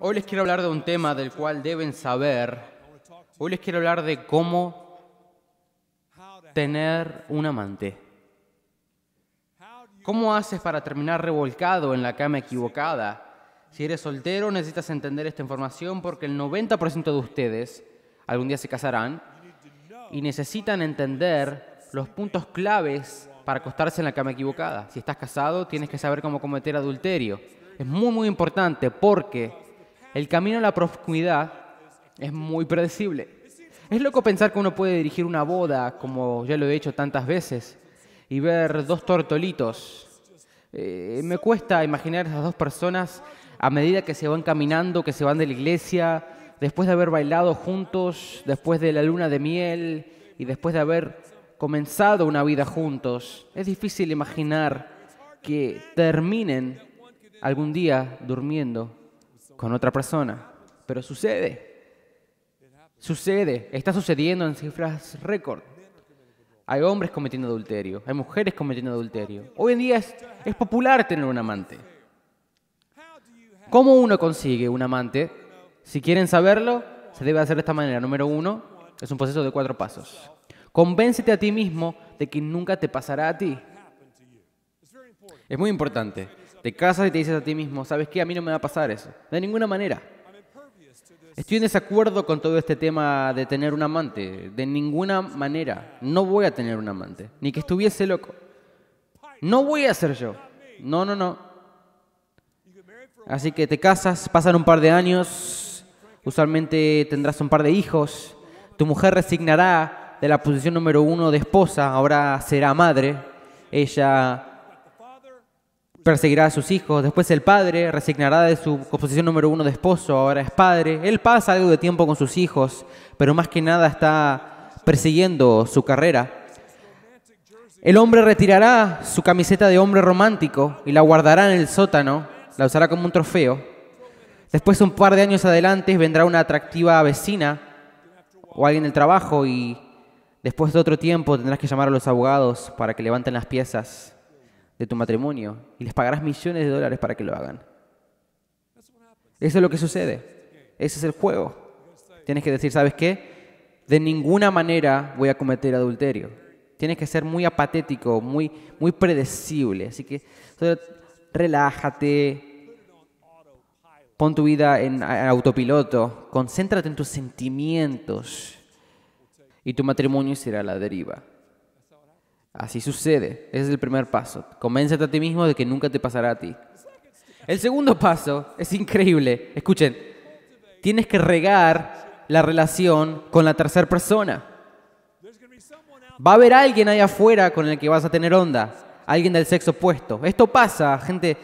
Hoy les quiero hablar de un tema del cual deben saber. Hoy les quiero hablar de cómo tener un amante. ¿Cómo haces para terminar revolcado en la cama equivocada? Si eres soltero necesitas entender esta información porque el 90% de ustedes algún día se casarán y necesitan entender los puntos claves para acostarse en la cama equivocada. Si estás casado, tienes que saber cómo cometer adulterio es muy, muy importante porque el camino a la profundidad es muy predecible. Es loco pensar que uno puede dirigir una boda, como ya lo he hecho tantas veces, y ver dos tortolitos. Eh, me cuesta imaginar a esas dos personas a medida que se van caminando, que se van de la iglesia, después de haber bailado juntos, después de la luna de miel y después de haber comenzado una vida juntos. Es difícil imaginar que terminen algún día durmiendo con otra persona. Pero sucede. Sucede. Está sucediendo en cifras récord. Hay hombres cometiendo adulterio, hay mujeres cometiendo adulterio. Hoy en día es, popular tener un amante. ¿Cómo uno consigue un amante? Si quieren saberlo, se debe hacer de esta manera. Número uno, es un proceso de cuatro pasos. Convéncete a ti mismo de que nunca te pasará a ti. Es muy importante. Te casas y te dices a ti mismo, ¿sabes qué? A mí no me va a pasar eso. De ninguna manera. Estoy en desacuerdo con todo este tema de tener un amante. De ninguna manera. No voy a tener un amante. Ni que estuviese loco. No voy a ser yo. No, no, no. Así que te casas, pasan un par de años, usualmente tendrás un par de hijos, tu mujer resignará de la posición número uno de esposa, ahora será madre, ella perseguirá a sus hijos. Después el padre resignará de su composición número uno de esposo, ahora es padre. Él pasa algo de tiempo con sus hijos, pero más que nada está persiguiendo su carrera. El hombre retirará su camiseta de hombre romántico y la guardará en el sótano, la usará como un trofeo. Después, un par de años adelante, vendrá una atractiva vecina o alguien del trabajo y después de otro tiempo tendrás que llamar a los abogados para que levanten las piezas de tu matrimonio y les pagarás millones de dólares para que lo hagan. Eso es lo que sucede. Ese es el juego. Tienes que decir, ¿sabes qué? De ninguna manera voy a cometer adulterio. Tienes que ser muy apatético, muy, muy predecible. Así que relájate, pon tu vida en autopiloto, concéntrate en tus sentimientos y tu matrimonio será la deriva. Así sucede. Ese es el primer paso. Convéncete a ti mismo de que nunca te pasará a ti. El segundo paso es increíble. Escuchen, tienes que regar la relación con la tercera persona. Va a haber alguien ahí afuera con el que vas a tener onda. Alguien del sexo opuesto. Esto pasa, gente.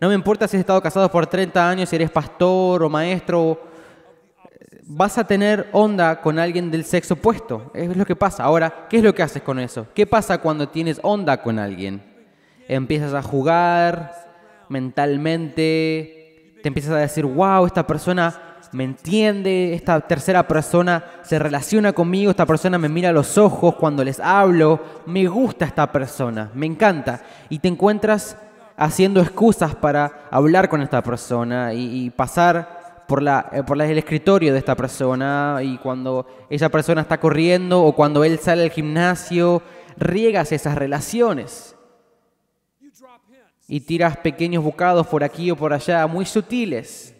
No me importa si has estado casado por 30 años, si eres pastor o maestro vas a tener onda con alguien del sexo opuesto. Es lo que pasa. Ahora, ¿qué es lo que haces con eso? ¿Qué pasa cuando tienes onda con alguien? Empiezas a jugar mentalmente, te empiezas a decir, wow, esta persona me entiende, esta tercera persona se relaciona conmigo, esta persona me mira a los ojos cuando les hablo, me gusta esta persona, me encanta. Y te encuentras haciendo excusas para hablar con esta persona y, y pasar eh, por, la, el escritorio de esta persona y cuando esa persona está corriendo o cuando él sale al gimnasio, riegas esas relaciones y tiras pequeños bocados por aquí o por allá, muy sutiles.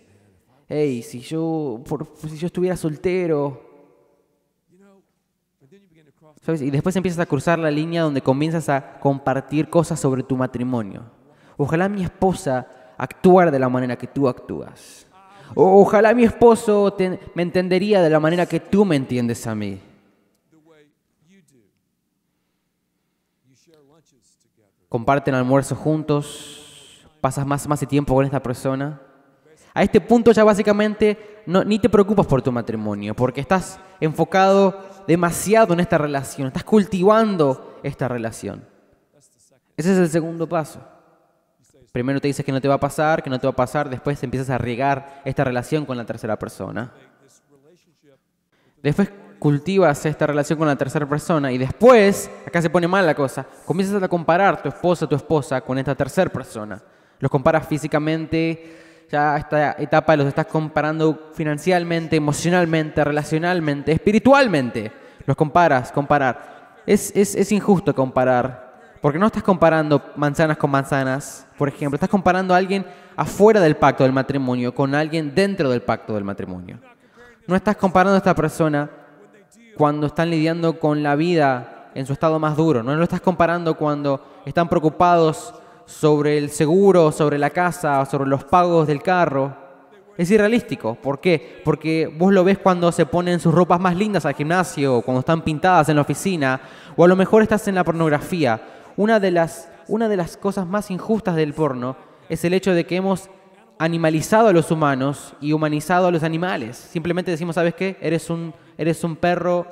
Hey, si yo, si yo estuviera soltero. Y después empiezas a cruzar la línea donde comienzas a compartir cosas sobre tu matrimonio. Ojalá mi esposa actúe de la manera que tú actúas ojalá mi esposo me entendería de la manera que tú me entiendes a mí. Comparten almuerzos juntos, pasas más, más tiempo con esta persona. A este punto ya básicamente ni te preocupas por tu matrimonio, porque estás enfocado demasiado en esta relación, estás cultivando esta relación. Ese es el segundo paso. Primero te dices que no te va a pasar, que no te va a pasar, después empiezas a regar esta relación con la tercera persona. Después cultivas esta relación con la tercera persona y después, acá se pone mal la cosa, comienzas a comparar tu esposa, tu esposa con esta tercera persona. Los comparas físicamente, ya esta etapa los estás comparando financieramente, emocionalmente, relacionalmente, espiritualmente. Los comparas, comparar. Es, es, es injusto comparar porque no estás comparando manzanas con manzanas, por ejemplo, estás comparando a alguien afuera del pacto del matrimonio con alguien dentro del pacto del matrimonio. No estás comparando a esta persona cuando están lidiando con la vida en su estado más duro. No lo estás comparando cuando están preocupados sobre el seguro, sobre la casa, sobre los pagos del carro. Es irrealístico. ¿Por qué? Porque vos lo ves cuando se ponen sus ropas más lindas al gimnasio, cuando están pintadas en la oficina, o a lo mejor estás en la pornografía, una de las, una de las cosas más injustas del porno es el hecho de que hemos animalizado a los humanos y humanizado a los animales. Simplemente decimos, ¿sabes qué? Eres un, eres un perro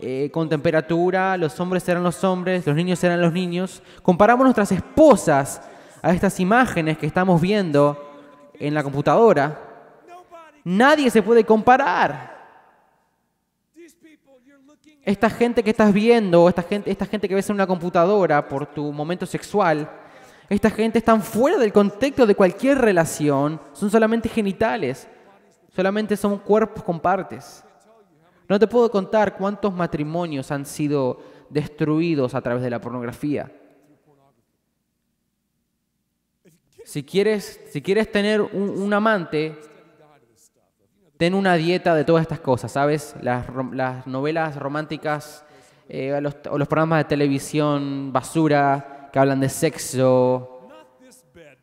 eh, con temperatura, los hombres serán los hombres, los niños serán los niños. Comparamos nuestras esposas a estas imágenes que estamos viendo en la computadora. Nadie se puede comparar. Esta gente que estás viendo, esta gente, esta gente que ves en una computadora por tu momento sexual, esta gente están fuera del contexto de cualquier relación, son solamente genitales, solamente son cuerpos con partes. No te puedo contar cuántos matrimonios han sido destruidos a través de la pornografía. Si quieres, si quieres tener un amante, ten una dieta de todas estas cosas, ¿sabes? Las, novelas románticas eh, los, o los programas de televisión basura que hablan de sexo.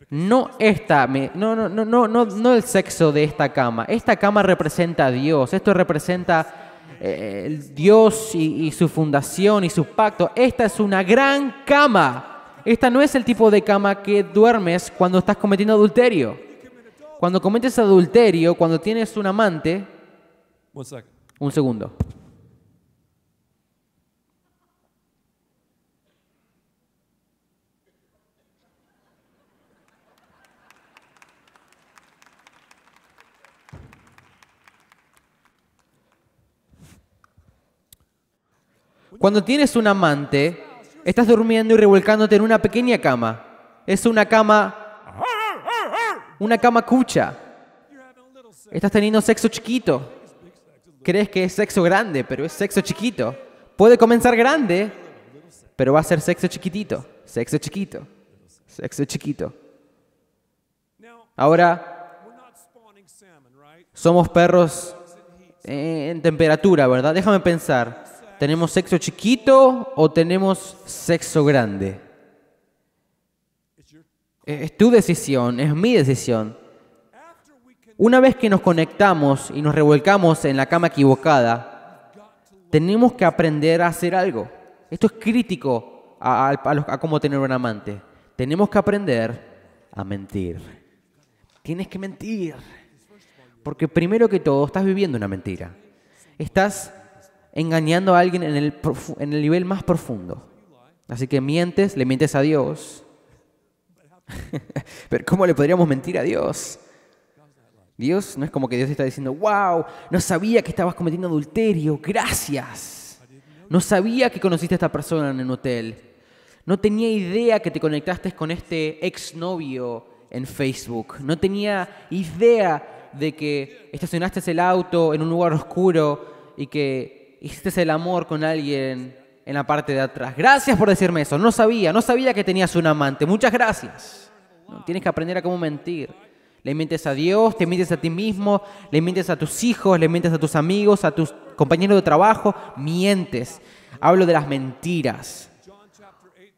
No esta, no, no, no, no, no, no el sexo de esta cama. Esta cama representa a Dios. Esto representa eh, el Dios y, y su fundación y su pacto. Esta es una gran cama. Esta no es el tipo de cama que duermes cuando estás cometiendo adulterio. Cuando cometes adulterio, cuando tienes un amante, un segundo. Cuando tienes un amante, estás durmiendo y revolcándote en una pequeña cama. Es una cama una cama cucha. Estás teniendo sexo chiquito. Crees que es sexo grande, pero es sexo chiquito. Puede comenzar grande, pero va a ser sexo chiquitito, sexo chiquito, sexo chiquito. Ahora, somos perros en temperatura, ¿verdad? Déjame pensar. ¿Tenemos sexo chiquito o tenemos sexo grande? Es tu decisión, es mi decisión. Una vez que nos conectamos y nos revolcamos en la cama equivocada, tenemos que aprender a hacer algo. Esto es crítico a, cómo tener un amante. Tenemos que aprender a mentir. Tienes que mentir. Porque primero que todo, estás viviendo una mentira. Estás engañando a alguien en el nivel más profundo. Así que mientes, le mientes a Dios, Pero ¿cómo le podríamos mentir a Dios? Dios no es como que Dios está diciendo, wow, no sabía que estabas cometiendo adulterio, gracias. No sabía que conociste a esta persona en un hotel. No tenía idea que te conectaste con este exnovio en Facebook. No tenía idea de que estacionaste el auto en un lugar oscuro y que hiciste el amor con alguien en la parte de atrás. Gracias por decirme eso. No sabía, no sabía que tenías un amante. Muchas gracias. No, tienes que aprender a cómo mentir. Le mientes a Dios, te mientes a ti mismo, le mientes a tus hijos, le mientes a tus amigos, a tus compañeros de trabajo. Mientes. Hablo de las mentiras.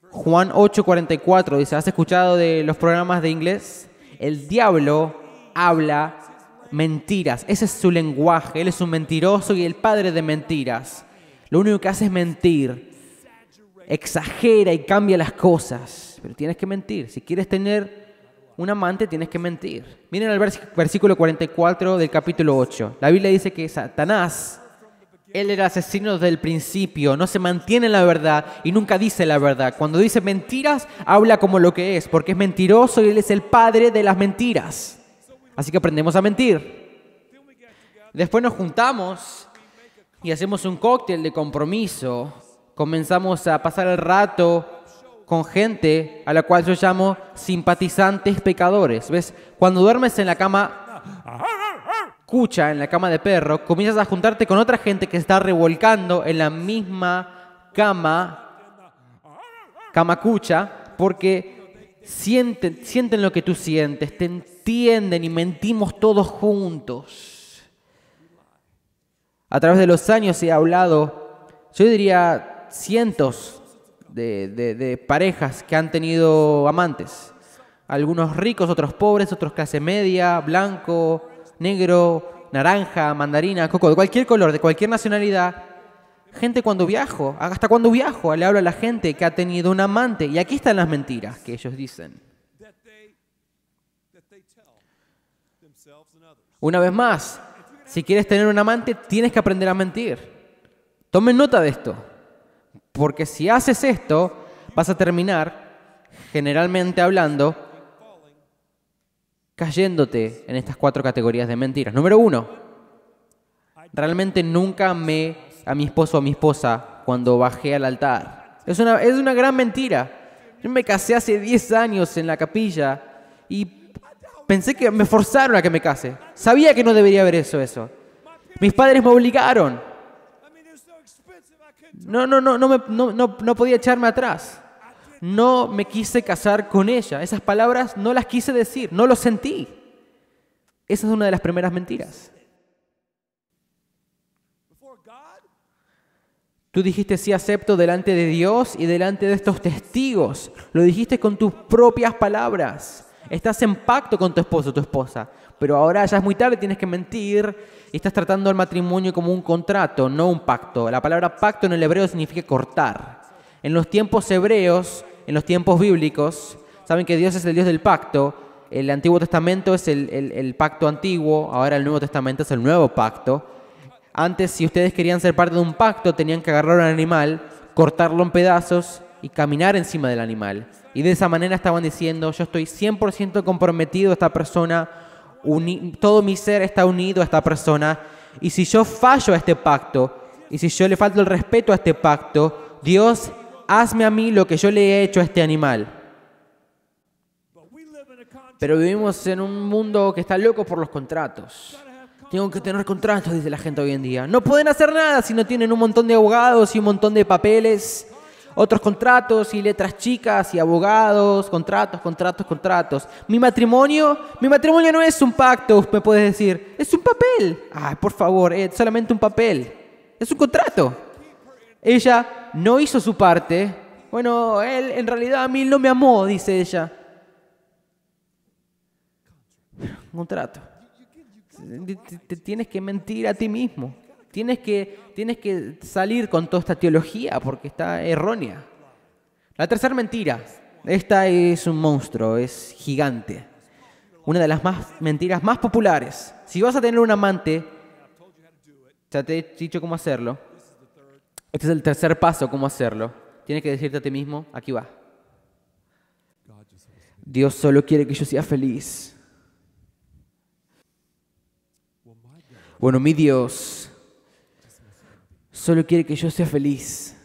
Juan 8:44 dice, ¿has escuchado de los programas de inglés? El diablo habla mentiras. Ese es su lenguaje. Él es un mentiroso y el padre de mentiras lo único que hace es mentir, exagera y cambia las cosas. Pero tienes que mentir. Si quieres tener un amante, tienes que mentir. Miren el versículo 44 del capítulo 8. La Biblia dice que Satanás, él era asesino desde el principio, no se mantiene en la verdad y nunca dice la verdad. Cuando dice mentiras, habla como lo que es, porque es mentiroso y él es el padre de las mentiras. Así que aprendemos a mentir. Después nos juntamos y hacemos un cóctel de compromiso. Comenzamos a pasar el rato con gente a la cual yo llamo simpatizantes pecadores. ¿Ves? Cuando duermes en la cama cucha, en la cama de perro, comienzas a juntarte con otra gente que está revolcando en la misma cama, cama cucha, porque sienten, sienten lo que tú sientes, te entienden y mentimos todos juntos. A través de los años he hablado, yo diría cientos de, parejas que han tenido amantes. Algunos ricos, otros pobres, otros clase media, blanco, negro, naranja, mandarina, coco, de cualquier color, de cualquier nacionalidad. Gente cuando viajo, hasta cuando viajo, le hablo a la gente que ha tenido un amante. Y aquí están las mentiras que ellos dicen. Una vez más, si quieres tener un amante, tienes que aprender a mentir. Tomen nota de esto, porque si haces esto, vas a terminar, generalmente hablando, cayéndote en estas cuatro categorías de mentiras. Número uno, realmente nunca amé a mi esposo o a mi esposa cuando bajé al altar. Es una, es una gran mentira. Yo me casé hace 10 años en la capilla y Pensé que me forzaron a que me case. Sabía que no debería haber eso, eso. Mis padres me obligaron. No, no, no, no, me, no, no, no podía echarme atrás. No me quise casar con ella. Esas palabras no las quise decir, no lo sentí. Esa es una de las primeras mentiras. Tú dijiste sí acepto delante de Dios y delante de estos testigos. Lo dijiste con tus propias palabras. Estás en pacto con tu esposo, tu esposa, pero ahora ya es muy tarde, tienes que mentir y estás tratando el matrimonio como un contrato, no un pacto. La palabra pacto en el hebreo significa cortar. En los tiempos hebreos, en los tiempos bíblicos, saben que Dios es el Dios del pacto. El Antiguo Testamento es el, pacto antiguo, ahora el Nuevo Testamento es el nuevo pacto. Antes, si ustedes querían ser parte de un pacto, tenían que agarrar al un animal, cortarlo en pedazos y caminar encima del animal. Y de esa manera estaban diciendo, yo estoy 100% comprometido a esta persona, todo mi ser está unido a esta persona, y si yo fallo a este pacto, y si yo le falto el respeto a este pacto, Dios, hazme a mí lo que yo le he hecho a este animal. Pero vivimos en un mundo que está loco por los contratos. Tengo que tener contratos, dice la gente hoy en día. No pueden hacer nada si no tienen un montón de abogados y un montón de papeles otros contratos y letras chicas y abogados, contratos, contratos, contratos. Mi matrimonio, mi matrimonio no es un pacto, me puedes decir, es un papel. ah por favor, es solamente un papel. Es un contrato. Ella no hizo su parte. Bueno, él en realidad a mí no me amó, dice ella. contrato. te tienes que mentir a ti mismo. Tienes que, tienes que salir con toda esta teología porque está errónea. La tercera mentira, esta es un monstruo, es gigante. Una de las más mentiras más populares. Si vas a tener un amante, ya te he dicho cómo hacerlo. Este es el tercer paso, cómo hacerlo. Tienes que decirte a ti mismo, aquí va. Dios solo quiere que yo sea feliz. Bueno, mi Dios solo quiere que yo sea feliz.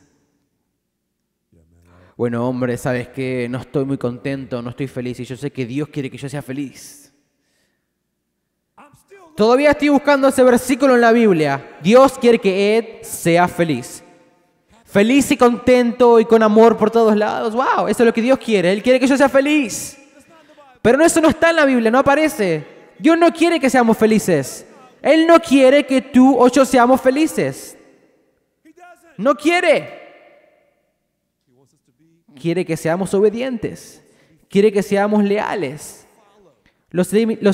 Bueno, hombre, sabes que no estoy muy contento, no estoy feliz y yo sé que Dios quiere que yo sea feliz. Todavía estoy buscando ese versículo en la Biblia. Dios quiere que Ed sea feliz. Feliz y contento y con amor por todos lados. ¡Wow! Eso es lo que Dios quiere. Él quiere que yo sea feliz. Pero eso no está en la Biblia, no aparece. Dios no quiere que seamos felices. Él no quiere que tú o yo seamos felices. No quiere. Quiere que seamos obedientes. Quiere que seamos leales. Los,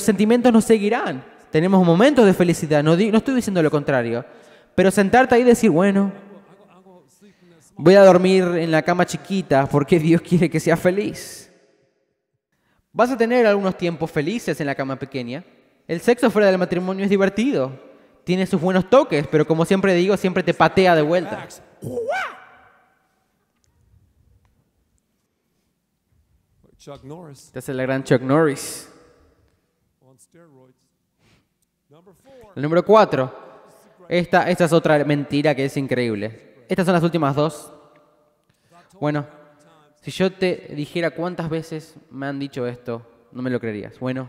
sentimientos nos seguirán. Tenemos momentos de felicidad. No, no estoy diciendo lo contrario. Pero sentarte ahí y decir, bueno, voy a dormir en la cama chiquita porque Dios quiere que sea feliz. Vas a tener algunos tiempos felices en la cama pequeña. El sexo fuera del matrimonio es divertido tiene sus buenos toques, pero como siempre digo, siempre te patea de vuelta. Este es el gran Chuck Norris. El número 4. Esta, esta es otra mentira que es increíble. Estas son las últimas dos. Bueno, si yo te dijera cuántas veces me han dicho esto, no me lo creerías. Bueno,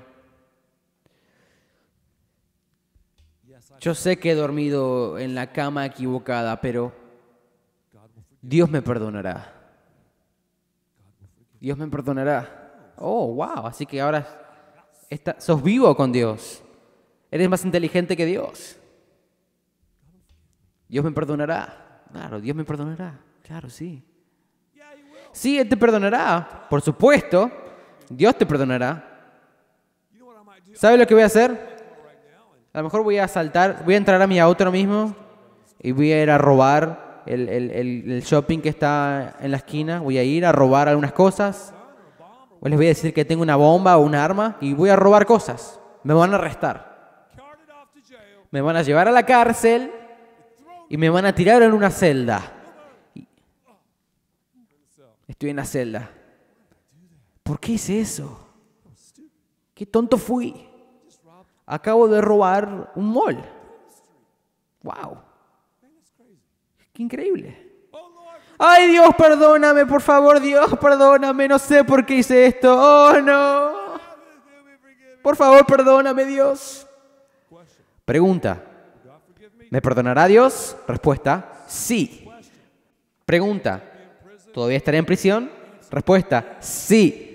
Yo sé que he dormido en la cama equivocada, pero Dios me perdonará. Dios me perdonará. Oh, wow. Así que ahora sos vivo con Dios. Eres más inteligente que Dios. Dios me perdonará. Claro, Dios me perdonará. Claro, sí. Sí, Él te perdonará. Por supuesto. Dios te perdonará. ¿Sabes lo que voy a hacer? A lo mejor voy a saltar, voy a entrar a mi auto mismo y voy a ir a robar el, shopping que está en la esquina. Voy a ir a robar algunas cosas. O les voy a decir que tengo una bomba o un arma y voy a robar cosas. Me van a arrestar. Me van a llevar a la cárcel y me van a tirar en una celda. Estoy en la celda. ¿Por qué hice eso? ¿Qué tonto fui? acabo de robar un mall. ¡Wow! ¡Qué increíble! ¡Ay Dios, perdóname, por favor, Dios, perdóname! No sé por qué hice esto. ¡Oh, no! Por favor, perdóname, Dios. Pregunta. ¿Me perdonará Dios? Respuesta, sí. Pregunta. ¿Todavía estaré en prisión? Respuesta, sí.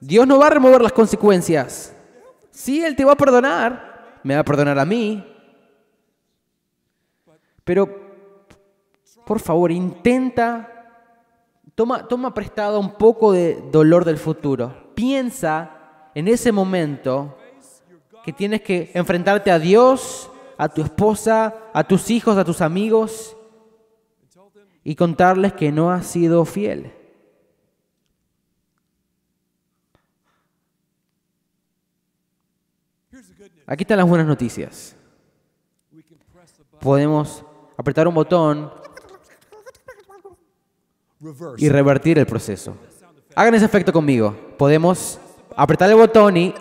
Dios no va a remover las consecuencias. Sí, Él te va a perdonar, me va a perdonar a mí. Pero, por favor, intenta, toma, toma prestado un poco de dolor del futuro. Piensa en ese momento que tienes que enfrentarte a Dios, a tu esposa, a tus hijos, a tus amigos y contarles que no has sido fiel. Aquí están las buenas noticias. Podemos apretar un botón y revertir el proceso. Hagan ese efecto conmigo. Podemos apretar el botón y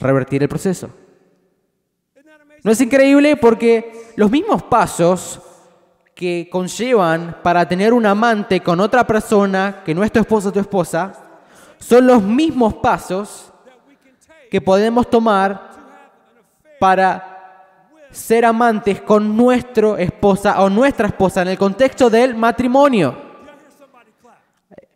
revertir el proceso. ¿No es increíble? Porque los mismos pasos que conllevan para tener un amante con otra persona que no es tu esposo o tu esposa, son los mismos pasos que podemos tomar para ser amantes con nuestra esposa o nuestra esposa en el contexto del matrimonio.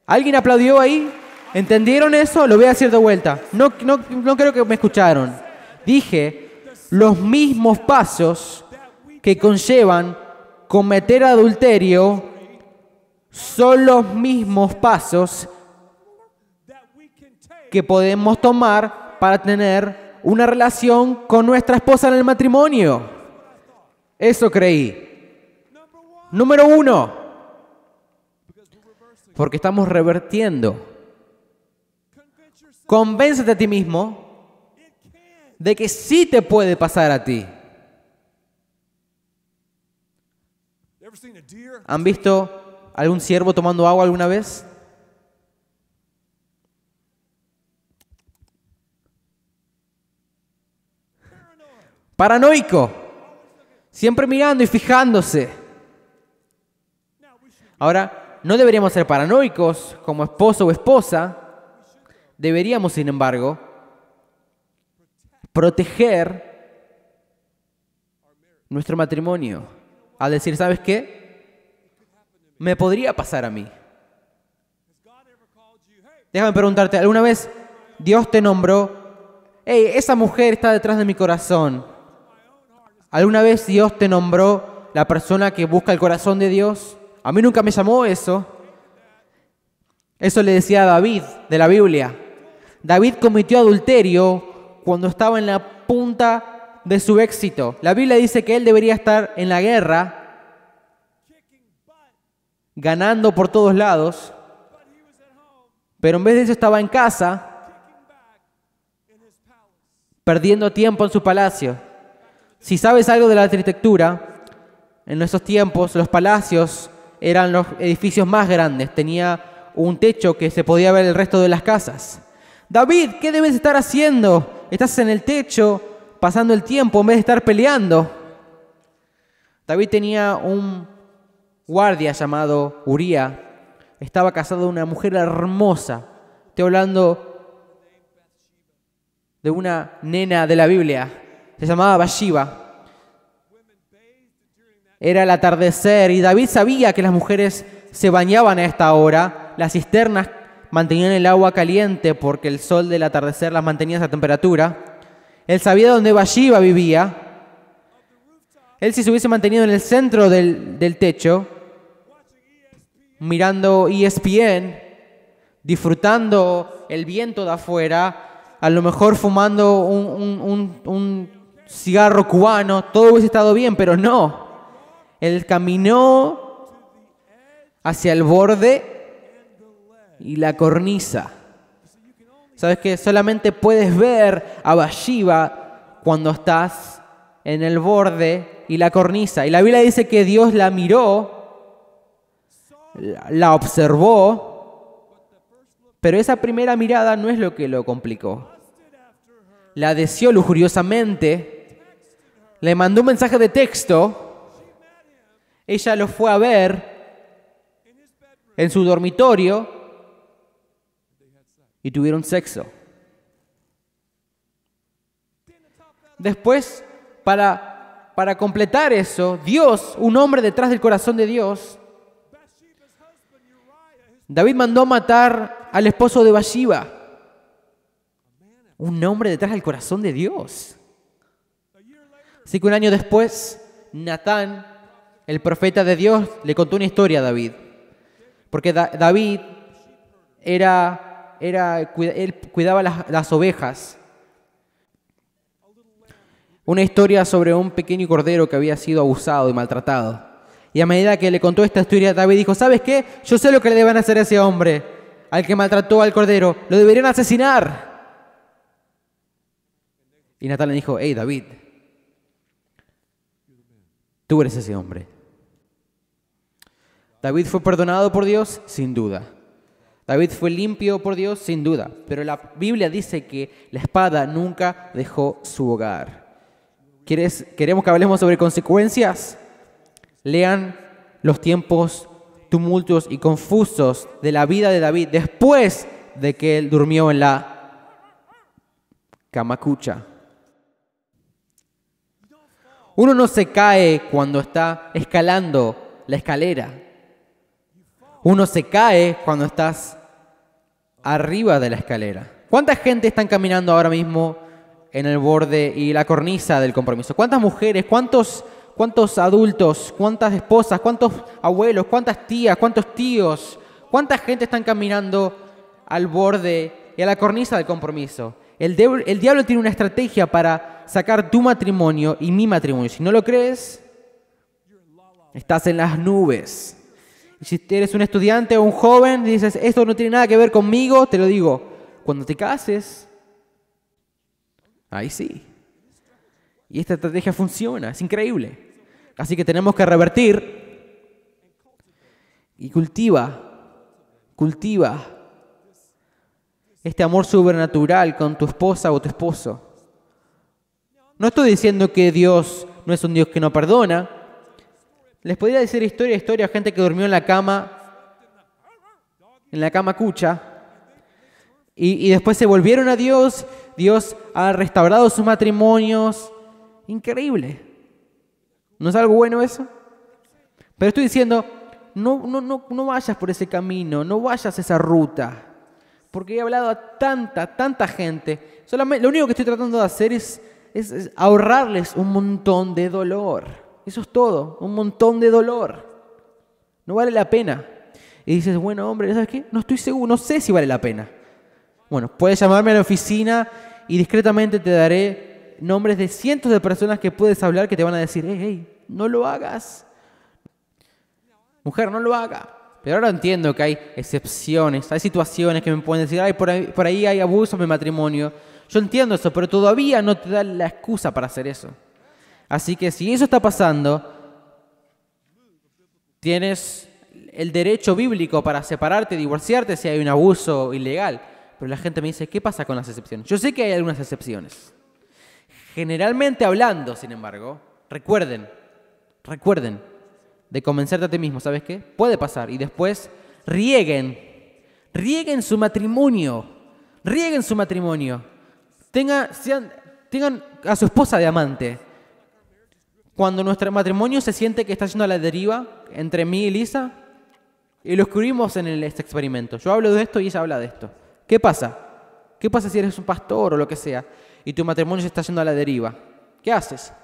¿Alguien aplaudió ahí? ¿Entendieron eso? Lo voy a decir de vuelta. No, no, no creo que me escucharon. Dije los mismos pasos que conllevan cometer adulterio son los mismos pasos que podemos tomar para tener una relación con nuestra esposa en el matrimonio. Eso creí. Número uno, porque estamos revertiendo. Convéncete a ti mismo de que sí te puede pasar a ti. ¿Han visto algún ciervo tomando agua alguna vez? Paranoico. Siempre mirando y fijándose. Ahora, no deberíamos ser paranoicos como esposo o esposa. Deberíamos, sin embargo, proteger nuestro matrimonio. Al decir, ¿sabes qué? Me podría pasar a mí. Déjame preguntarte, ¿alguna vez Dios te nombró? Hey, esa mujer está detrás de mi corazón. ¿Alguna vez Dios te nombró la persona que busca el corazón de Dios? A mí nunca me llamó eso. Eso le decía a David de la Biblia. David cometió adulterio cuando estaba en la punta de su éxito. La Biblia dice que él debería estar en la guerra, ganando por todos lados, pero en vez de eso estaba en casa, perdiendo tiempo en su palacio. Si sabes algo de la arquitectura, en nuestros tiempos los palacios eran los edificios más grandes, tenía un techo que se podía ver el resto de las casas. David, ¿qué debes estar haciendo? Estás en el techo pasando el tiempo en vez de estar peleando. David tenía un guardia llamado Uría, estaba casado con una mujer hermosa. Estoy hablando de una nena de la Biblia, se llamaba Bathsheba. Era el atardecer y David sabía que las mujeres se bañaban a esta hora. Las cisternas mantenían el agua caliente porque el sol del atardecer las mantenía a esa temperatura. Él sabía dónde Bathsheba vivía. Él si se hubiese mantenido en el centro del, techo, mirando ESPN, disfrutando el viento de afuera, a lo mejor fumando un cigarro cubano, todo hubiese estado bien, pero no. Él caminó hacia el borde y la cornisa. Sabes que solamente puedes ver a Bashiva cuando estás en el borde y la cornisa. Y la Biblia dice que Dios la miró, la observó, pero esa primera mirada no es lo que lo complicó. La deseó lujuriosamente le mandó un mensaje de texto, ella lo fue a ver en su dormitorio y tuvieron sexo. Después, para, para completar eso, Dios, un hombre detrás del corazón de Dios, David mandó matar al esposo de Bathsheba. Un hombre detrás del corazón de Dios. Así que un año después, Natán, el profeta de Dios, le contó una historia a David. Porque David era, era, él cuidaba las, las ovejas. Una historia sobre un pequeño cordero que había sido abusado y maltratado. Y a medida que le contó esta historia, David dijo, ¿sabes qué? Yo sé lo que le deben hacer a ese hombre, al que maltrató al cordero. Lo deberían asesinar. Y Natán le dijo, hey David, Tú eres ese hombre. David fue perdonado por Dios, sin duda. David fue limpio por Dios, sin duda. Pero la Biblia dice que la espada nunca dejó su hogar. ¿Queremos que hablemos sobre consecuencias? Lean los tiempos tumultuos y confusos de la vida de David después de que él durmió en la camacucha. Uno no se cae cuando está escalando la escalera. Uno se cae cuando estás arriba de la escalera. ¿Cuántas gente están caminando ahora mismo en el borde y la cornisa del compromiso? ¿Cuántas mujeres, cuántos, adultos, cuántas esposas, cuántos abuelos, cuántas tías, cuántos tíos, cuánta gente están caminando al borde y a la cornisa del compromiso? El, diablo tiene una estrategia para sacar tu matrimonio y mi matrimonio. Si no lo crees, estás en las nubes. Y si eres un estudiante o un joven dices, esto no tiene nada que ver conmigo, te lo digo, cuando te cases, ahí sí. Y esta estrategia funciona, es increíble. Así que tenemos que revertir y cultiva, cultiva este amor sobrenatural con tu esposa o tu esposo. No estoy diciendo que Dios no es un Dios que no perdona. Les podría decir historia, historia, gente que durmió en la cama, en la cama cucha, y, después se volvieron a Dios, Dios ha restaurado sus matrimonios. Increíble. ¿No es algo bueno eso? Pero estoy diciendo, no, no, no, no vayas por ese camino, no vayas esa ruta porque he hablado a tanta, tanta gente. Solamente, lo único que estoy tratando de hacer es, ahorrarles un montón de dolor. Eso es todo, un montón de dolor. No vale la pena. Y dices, bueno, hombre, ¿sabes qué? No estoy seguro, no sé si vale la pena. Bueno, puedes llamarme a la oficina y discretamente te daré nombres de cientos de personas que puedes hablar que te van a decir, hey, hey, no lo hagas. Mujer, no lo haga. Pero ahora entiendo que hay excepciones, hay situaciones que me pueden decir, ay, por ahí, por ahí hay abuso en mi matrimonio. Yo entiendo eso, pero todavía no te da la excusa para hacer eso. Así que si eso está pasando, tienes el derecho bíblico para separarte, divorciarte si hay un abuso ilegal. Pero la gente me dice, ¿qué pasa con las excepciones? Yo sé que hay algunas excepciones. Generalmente hablando, sin embargo, recuerden, recuerden, de convencerte a ti mismo, ¿sabes qué? Puede pasar. Y después rieguen, rieguen su matrimonio, rieguen su matrimonio. Tenga, sean, tengan a su esposa de amante. Cuando nuestro matrimonio se siente que está yendo a la deriva entre mí y Lisa, y lo escribimos en este experimento. Yo hablo de esto y ella habla de esto. ¿Qué pasa? ¿Qué pasa si eres un pastor o lo que sea y tu matrimonio se está yendo a la deriva? ¿Qué haces?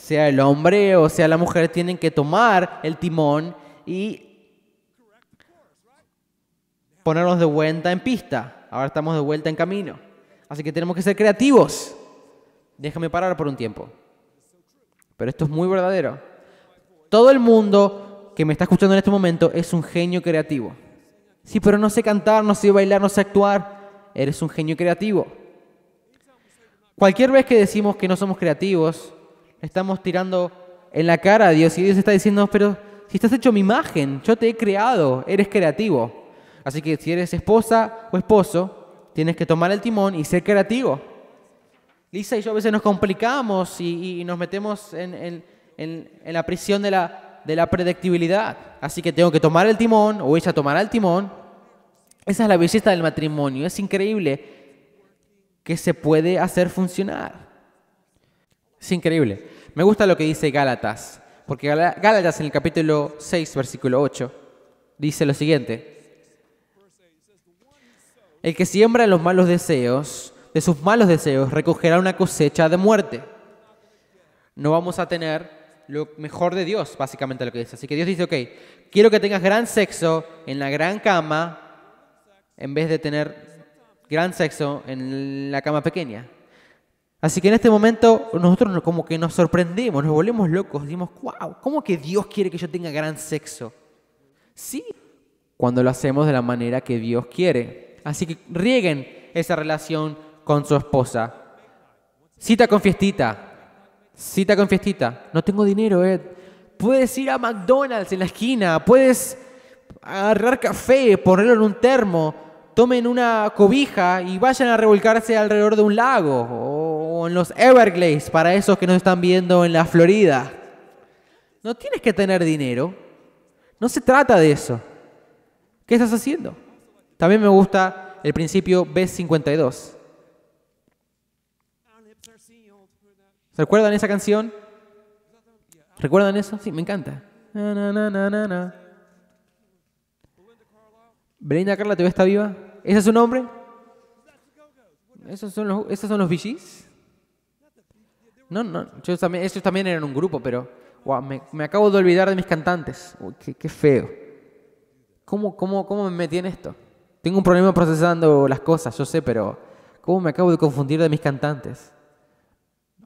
sea el hombre o sea la mujer, tienen que tomar el timón y ponernos de vuelta en pista. Ahora estamos de vuelta en camino. Así que tenemos que ser creativos. Déjame parar por un tiempo. Pero esto es muy verdadero. Todo el mundo que me está escuchando en este momento es un genio creativo. Sí, pero no sé cantar, no sé bailar, no sé actuar. Eres un genio creativo. Cualquier vez que decimos que no somos creativos, estamos tirando en la cara a Dios y Dios está diciendo, pero si estás hecho mi imagen, yo te he creado, eres creativo. Así que si eres esposa o esposo, tienes que tomar el timón y ser creativo. Lisa y yo a veces nos complicamos y, nos metemos en, la prisión de la, de la predictibilidad. Así que tengo que tomar el timón o ella tomará el timón. Esa es la belleza del matrimonio. Es increíble que se puede hacer funcionar. Es increíble. Me gusta lo que dice Gálatas, porque Gálatas en el capítulo 6, versículo 8, dice lo siguiente. El que siembra los malos deseos, de sus malos deseos, recogerá una cosecha de muerte. No vamos a tener lo mejor de Dios, básicamente lo que dice. Así que Dios dice, ok, quiero que tengas gran sexo en la gran cama, en vez de tener gran sexo en la cama pequeña. Así que en este momento nosotros como que nos sorprendimos, nos volvemos locos, dimos, wow, ¿cómo que Dios quiere que yo tenga gran sexo? Sí, cuando lo hacemos de la manera que Dios quiere. Así que rieguen esa relación con su esposa. Cita con fiestita. Cita con fiestita. No tengo dinero, Ed. Puedes ir a McDonald's en la esquina, puedes agarrar café, ponerlo en un termo, tomen una cobija y vayan a revolcarse alrededor de un lago en los Everglades, para esos que nos están viendo en la Florida. No tienes que tener dinero. No se trata de eso. ¿Qué estás haciendo? También me gusta el principio B52. ¿Se recuerdan esa canción? ¿Recuerdan eso? Sí, me encanta. Na, Belinda Carla ves está viva. ¿Ese es su nombre? ¿Esos son esos son los VGs? No, no, yo también, también eran un grupo, pero me, acabo de olvidar de mis cantantes. qué, feo. ¿Cómo, cómo, ¿Cómo me metí en esto? Tengo un problema procesando las cosas, yo sé, pero ¿cómo me acabo de confundir de mis cantantes?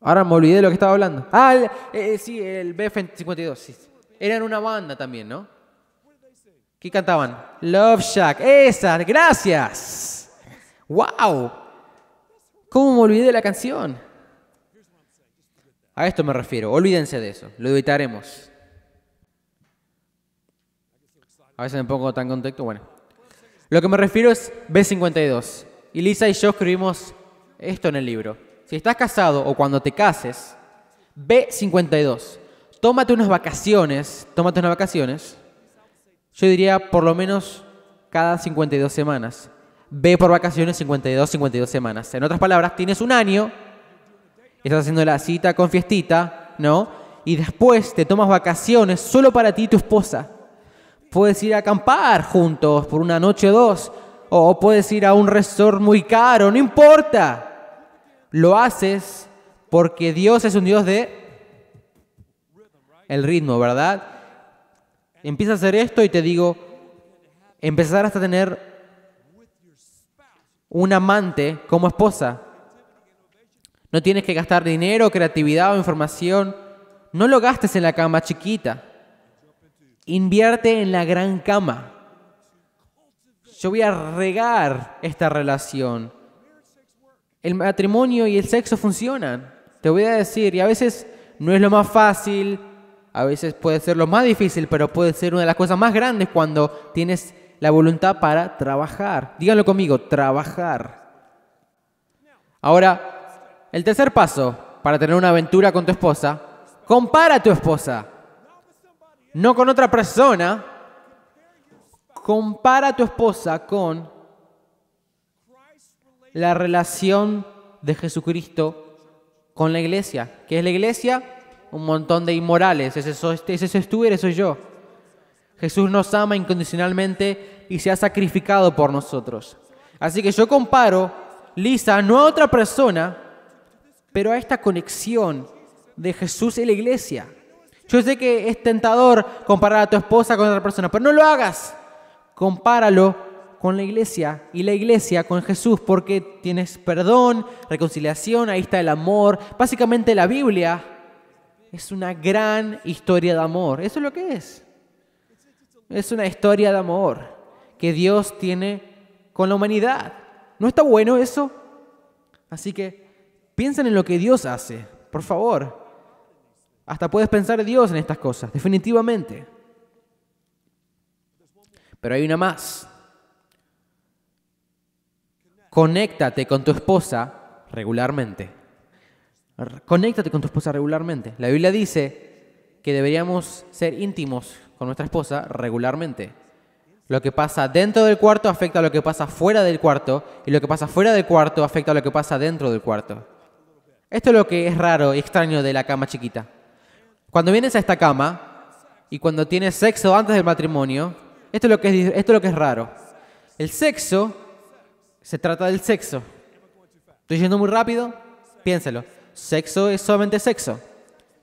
Ahora me olvidé de lo que estaba hablando. Ah, eh, sí, el BF52. Sí. Eran una banda también, ¿no? ¿Qué cantaban? Love Shack. Esa, gracias. ¡Wow! ¿Cómo me olvidé de la canción? A esto me refiero, olvídense de eso, lo evitaremos. A veces me pongo tan contexto, bueno. Lo que me refiero es B52. Y Lisa y yo escribimos esto en el libro. Si estás casado o cuando te cases, B52. Tómate unas vacaciones, tómate unas vacaciones. Yo diría por lo menos cada 52 semanas. B por vacaciones 52, 52 semanas. En otras palabras, tienes un año estás haciendo la cita con fiestita, ¿no? Y después te tomas vacaciones solo para ti y tu esposa. Puedes ir a acampar juntos por una noche o dos, o puedes ir a un resort muy caro, no importa. Lo haces porque Dios es un Dios de el ritmo, ¿verdad? Empieza a hacer esto y te digo, empezar a tener un amante como esposa. No tienes que gastar dinero, creatividad o información. No lo gastes en la cama chiquita. Invierte en la gran cama. Yo voy a regar esta relación. El matrimonio y el sexo funcionan. Te voy a decir, y a veces no es lo más fácil, a veces puede ser lo más difícil, pero puede ser una de las cosas más grandes cuando tienes la voluntad para trabajar. Díganlo conmigo, trabajar. Ahora, el tercer paso para tener una aventura con tu esposa, compara a tu esposa, no con otra persona. Compara a tu esposa con la relación de Jesucristo con la iglesia. ¿Qué es la iglesia? Un montón de inmorales. Ese soy, ese soy tú, soy yo. Jesús nos ama incondicionalmente y se ha sacrificado por nosotros. Así que yo comparo Lisa no a otra persona, pero a esta conexión de Jesús y la iglesia. Yo sé que es tentador comparar a tu esposa con otra persona, pero no lo hagas. Compáralo con la iglesia y la iglesia con Jesús, porque tienes perdón, reconciliación, ahí está el amor. Básicamente la Biblia es una gran historia de amor. Eso es lo que es. Es una historia de amor que Dios tiene con la humanidad. ¿No está bueno eso? Así que Piensen en lo que Dios hace, por favor. Hasta puedes pensar en Dios en estas cosas, definitivamente. Pero hay una más. Conéctate con tu esposa regularmente. Conéctate con tu esposa regularmente. La Biblia dice que deberíamos ser íntimos con nuestra esposa regularmente. Lo que pasa dentro del cuarto afecta a lo que pasa fuera del cuarto y lo que pasa fuera del cuarto afecta a lo que pasa dentro del cuarto. Esto es lo que es raro y extraño de la cama chiquita. Cuando vienes a esta cama y cuando tienes sexo antes del matrimonio, esto es lo que es, esto lo que es raro. El sexo se trata del sexo. Estoy yendo muy rápido, piénsalo. Sexo es solamente sexo.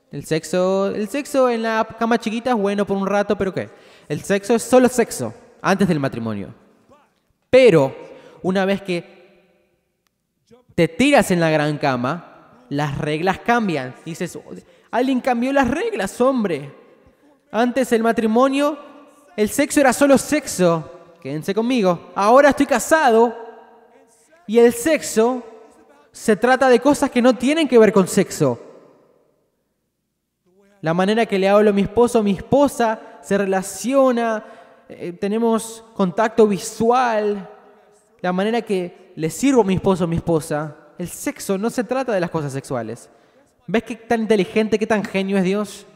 El sexo, el sexo en la cama chiquita es bueno por un rato, pero ¿qué? El sexo es solo sexo antes del matrimonio. Pero una vez que te tiras en la gran cama, las reglas cambian. Dices, alguien cambió las reglas, hombre. Antes el matrimonio, el sexo era solo sexo. Quédense conmigo. Ahora estoy casado y el sexo se trata de cosas que no tienen que ver con sexo. La manera que le hablo a mi esposo, o mi esposa, se relaciona, eh, tenemos contacto visual, la manera que le sirvo a mi esposo, o mi esposa, el sexo no se trata de las cosas sexuales. ¿Ves qué tan inteligente, qué tan genio es Dios?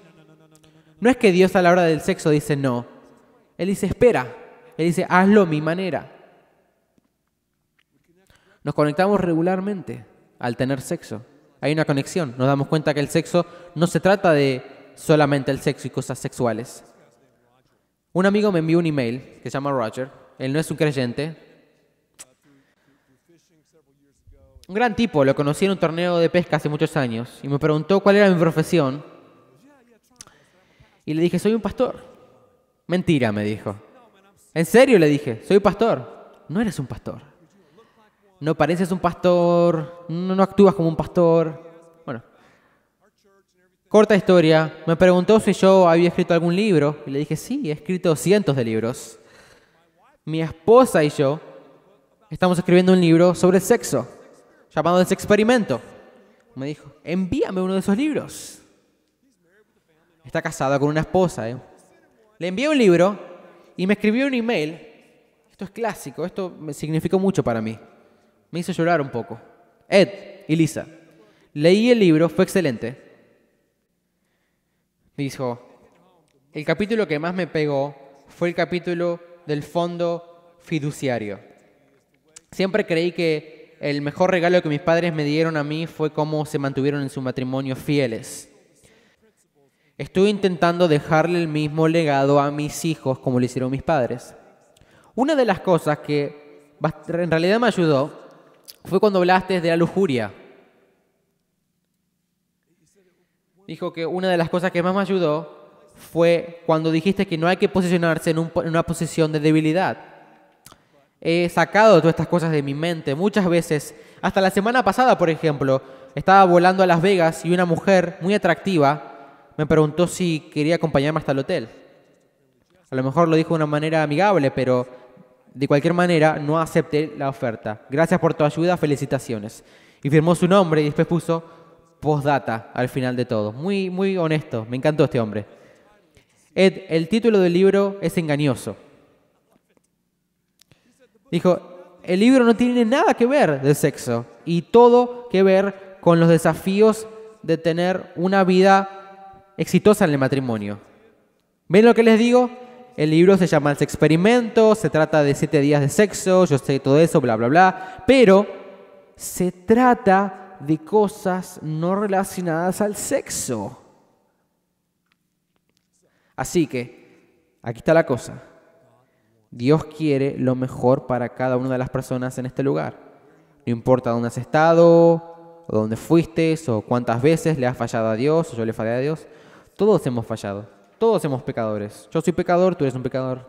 No es que Dios a la hora del sexo dice no. Él dice espera. Él dice hazlo a mi manera. Nos conectamos regularmente al tener sexo. Hay una conexión. Nos damos cuenta que el sexo no se trata de solamente el sexo y cosas sexuales. Un amigo me envió un email que se llama Roger. Él no es un creyente, Un gran tipo, lo conocí en un torneo de pesca hace muchos años y me preguntó cuál era mi profesión. Y le dije, soy un pastor. Mentira, me dijo. ¿En serio? Le dije, soy pastor. No eres un pastor. No pareces un pastor, no, actúas como un pastor. Bueno, corta historia. Me preguntó si yo había escrito algún libro y le dije, sí, he escrito cientos de libros. Mi esposa y yo estamos escribiendo un libro sobre el sexo llamado experimento. me dijo, envíame uno de esos libros. Está casada con una esposa. ¿eh? Le envié un libro y me escribió un email. Esto es clásico, esto significó mucho para mí. Me hizo llorar un poco. Ed y Lisa, leí el libro, fue excelente. Dijo, el capítulo que más me pegó fue el capítulo del fondo fiduciario. Siempre creí que el mejor regalo que mis padres me dieron a mí fue cómo se mantuvieron en su matrimonio fieles. Estuve intentando dejarle el mismo legado a mis hijos como lo hicieron mis padres. Una de las cosas que en realidad me ayudó fue cuando hablaste de la lujuria. Dijo que una de las cosas que más me ayudó fue cuando dijiste que no hay que posicionarse en una posición de debilidad he sacado todas estas cosas de mi mente muchas veces. Hasta la semana pasada, por ejemplo, estaba volando a Las Vegas y una mujer muy atractiva me preguntó si quería acompañarme hasta el hotel. A lo mejor lo dijo de una manera amigable, pero de cualquier manera no acepté la oferta. Gracias por tu ayuda, felicitaciones. Y firmó su nombre y después puso postdata al final de todo. Muy, muy honesto, me encantó este hombre. Ed, el título del libro es engañoso. Dijo, el libro no tiene nada que ver de sexo y todo que ver con los desafíos de tener una vida exitosa en el matrimonio. ¿Ven lo que les digo? El libro se llama El Experimento, se trata de siete días de sexo, yo sé todo eso, bla, bla, bla, pero se trata de cosas no relacionadas al sexo. Así que, aquí está la cosa. Dios quiere lo mejor para cada una de las personas en este lugar. No importa dónde has estado, o dónde fuiste, o cuántas veces le has fallado a Dios, o yo le fallé a Dios. Todos hemos fallado, todos hemos pecadores. Yo soy pecador, tú eres un pecador.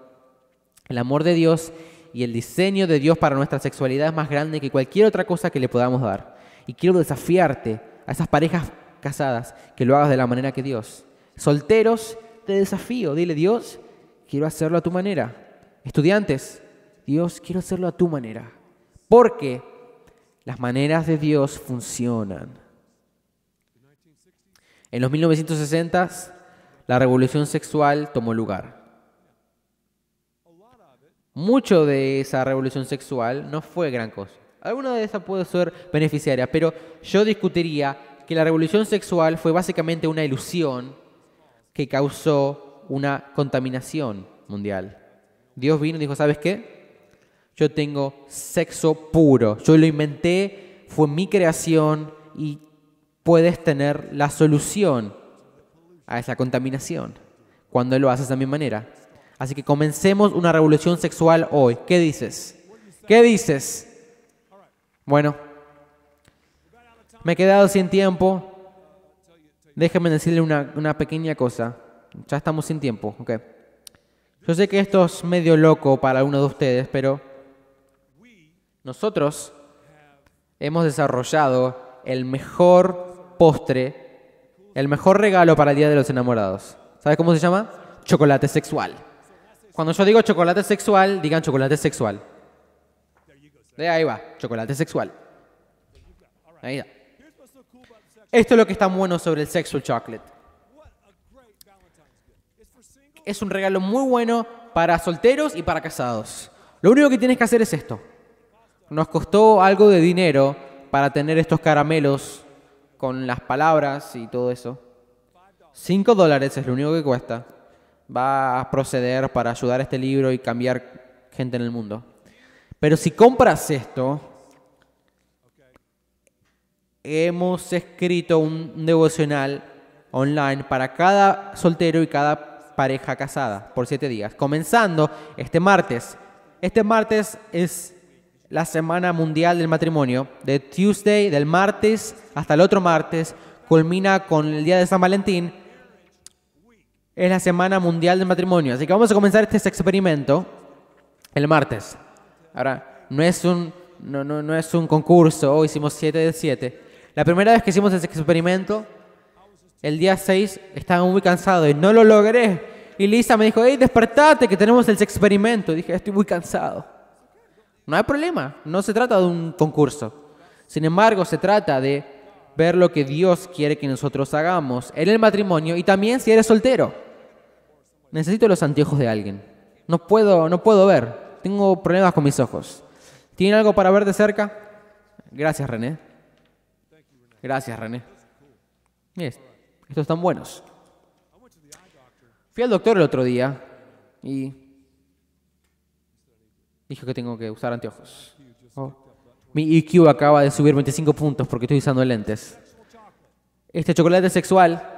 El amor de Dios y el diseño de Dios para nuestra sexualidad es más grande que cualquier otra cosa que le podamos dar. Y quiero desafiarte a esas parejas casadas que lo hagas de la manera que Dios. Solteros, te desafío. Dile, Dios, quiero hacerlo a tu manera Estudiantes, Dios, quiero hacerlo a tu manera, porque las maneras de Dios funcionan. En los 1960 s la revolución sexual tomó lugar. Mucho de esa revolución sexual no fue gran cosa. Alguna de esas puede ser beneficiaria, pero yo discutiría que la revolución sexual fue básicamente una ilusión que causó una contaminación mundial. Dios vino y dijo, ¿sabes qué? Yo tengo sexo puro. Yo lo inventé, fue mi creación y puedes tener la solución a esa contaminación cuando lo haces de mi manera. Así que comencemos una revolución sexual hoy. ¿Qué dices? ¿Qué dices? Bueno, me he quedado sin tiempo. Déjenme decirle una, pequeña cosa. Ya estamos sin tiempo. Okay. Yo sé que esto es medio loco para uno de ustedes, pero nosotros hemos desarrollado el mejor postre, el mejor regalo para el Día de los Enamorados. ¿Sabes cómo se llama? Chocolate sexual. Cuando yo digo chocolate sexual, digan chocolate sexual. De ahí va, chocolate sexual. Ahí va. Esto es lo que está bueno sobre el sexual chocolate es un regalo muy bueno para solteros y para casados. Lo único que tienes que hacer es esto. Nos costó algo de dinero para tener estos caramelos con las palabras y todo eso. Cinco dólares es lo único que cuesta. Va a proceder para ayudar a este libro y cambiar gente en el mundo. Pero si compras esto, hemos escrito un devocional online para cada soltero y cada pareja casada por siete días, comenzando este martes. Este martes es la Semana Mundial del Matrimonio, de Tuesday, del martes hasta el otro martes, culmina con el Día de San Valentín. Es la Semana Mundial del Matrimonio. Así que vamos a comenzar este experimento el martes. Ahora, no es un, no, no, no es un concurso, hicimos 7 de 7. La primera vez que hicimos este experimento, el día 6 estaba muy cansado y no lo logré. Y Lisa me dijo, hey, despertate, que tenemos el experimento. dije, estoy muy cansado. No hay problema, no se trata de un concurso. Sin embargo, se trata de ver lo que Dios quiere que nosotros hagamos en el matrimonio y también si eres soltero. Necesito los anteojos de alguien. No puedo, no puedo ver. Tengo problemas con mis ojos. ¿Tiene algo para ver de cerca? Gracias, René. Gracias, René. Yes. Estos están buenos. Fui al doctor el otro día y dijo que tengo que usar anteojos. Oh. Mi EQ acaba de subir 25 puntos porque estoy usando lentes. Este chocolate sexual.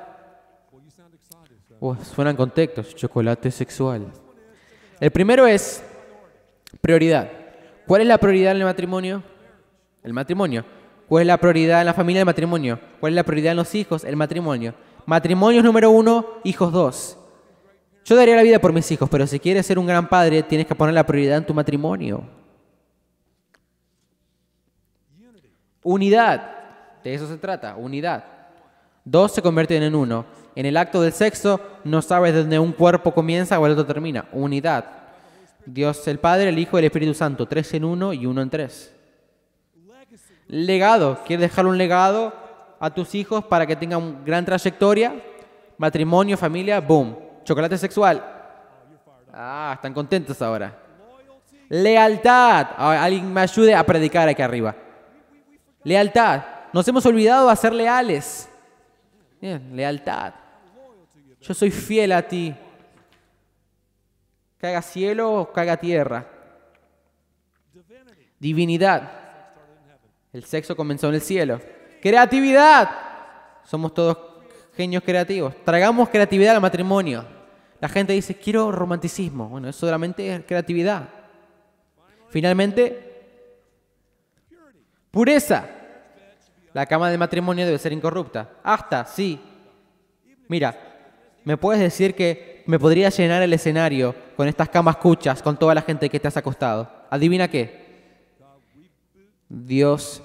Oh, suenan contextos. Chocolate sexual. El primero es prioridad. ¿Cuál es la prioridad en el matrimonio? El matrimonio. ¿Cuál es la prioridad en la familia? El matrimonio. ¿Cuál es la prioridad en los hijos? El matrimonio. Matrimonio es número uno, hijos dos. Yo daría la vida por mis hijos, pero si quieres ser un gran padre, tienes que poner la prioridad en tu matrimonio. Unidad. De eso se trata, unidad. Dos se convierten en uno. En el acto del sexo no sabes dónde un cuerpo comienza o el otro termina. Unidad. Dios el Padre, el Hijo y el Espíritu Santo. Tres en uno y uno en tres legado. Quieres dejar un legado a tus hijos para que tengan una gran trayectoria, matrimonio, familia, boom. Chocolate sexual. Ah, están contentos ahora. Lealtad. Ah, alguien me ayude a predicar aquí arriba. Lealtad. Nos hemos olvidado de ser leales. Bien, lealtad. Yo soy fiel a ti. Caiga cielo o caiga tierra. Divinidad. El sexo comenzó en el cielo. Creatividad. Somos todos genios creativos. Tragamos creatividad al matrimonio. La gente dice, quiero romanticismo. Bueno, eso solamente es creatividad. Finalmente, pureza. La cama de matrimonio debe ser incorrupta. Hasta, sí. Mira, me puedes decir que me podría llenar el escenario con estas camas cuchas, con toda la gente que te has acostado. Adivina qué. Dios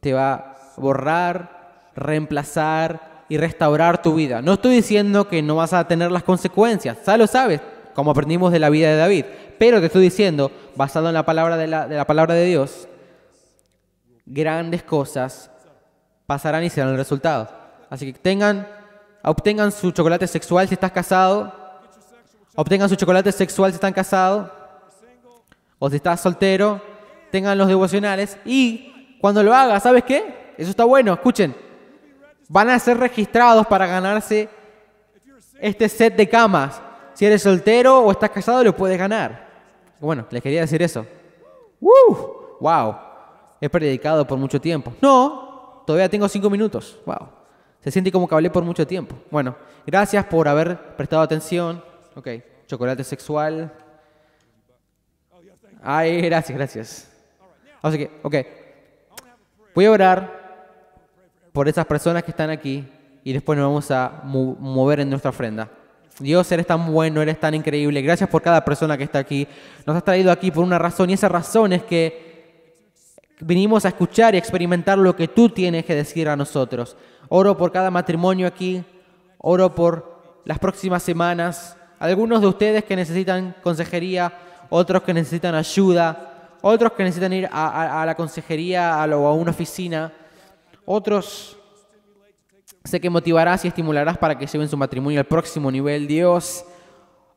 te va a borrar, reemplazar y restaurar tu vida. No estoy diciendo que no vas a tener las consecuencias, ya lo sabes, como aprendimos de la vida de David, pero te estoy diciendo, basado en la palabra de la, palabra de Dios, grandes cosas pasarán y serán el resultado. Así que tengan, obtengan su chocolate sexual si estás casado, obtengan su chocolate sexual si están casados, o si estás soltero, tengan los devocionales y cuando lo haga, ¿sabes qué? Eso está bueno, escuchen. Van a ser registrados para ganarse este set de camas. Si eres soltero o estás casado, lo puedes ganar. Bueno, les quería decir eso. ¡Wow! He predicado por mucho tiempo. No, todavía tengo cinco minutos. ¡Wow! Se siente como que hablé por mucho tiempo. Bueno, gracias por haber prestado atención. Ok, chocolate sexual. Ay, gracias, gracias. Así que, ok, voy a orar por esas personas que están aquí y después nos vamos a mover en nuestra ofrenda. Dios, eres tan bueno, eres tan increíble. Gracias por cada persona que está aquí. Nos has traído aquí por una razón y esa razón es que vinimos a escuchar y experimentar lo que tú tienes que decir a nosotros. Oro por cada matrimonio aquí, oro por las próximas semanas. Algunos de ustedes que necesitan consejería, otros que necesitan ayuda, otros que necesitan ir a, la consejería a o a una oficina, otros sé que motivarás y estimularás para que lleven su matrimonio al próximo nivel. Dios,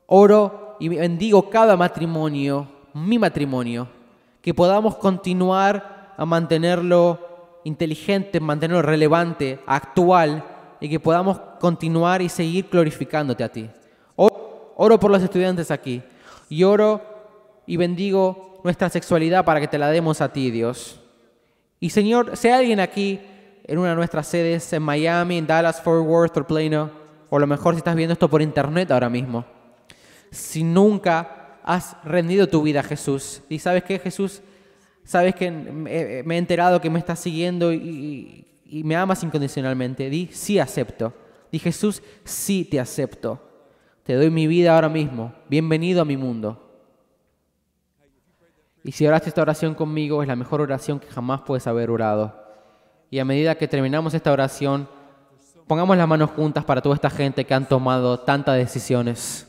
oro y bendigo cada matrimonio, mi matrimonio, que podamos continuar a mantenerlo inteligente, mantenerlo relevante, actual, y que podamos continuar y seguir glorificándote a ti. oro por los estudiantes aquí y oro y bendigo nuestra sexualidad para que te la demos a ti, Dios. Y Señor, sea alguien aquí en una de nuestras sedes, en Miami, en Dallas, Fort Worth o Plano, o a lo mejor si estás viendo esto por internet ahora mismo, si nunca has rendido tu vida a Jesús y sabes que Jesús, sabes que me he enterado que me estás siguiendo y, y me amas incondicionalmente, di sí acepto. Di Jesús, sí te acepto. Te doy mi vida ahora mismo. Bienvenido a mi mundo. Y si oraste esta oración conmigo, es la mejor oración que jamás puedes haber orado. Y a medida que terminamos esta oración, pongamos las manos juntas para toda esta gente que han tomado tantas decisiones.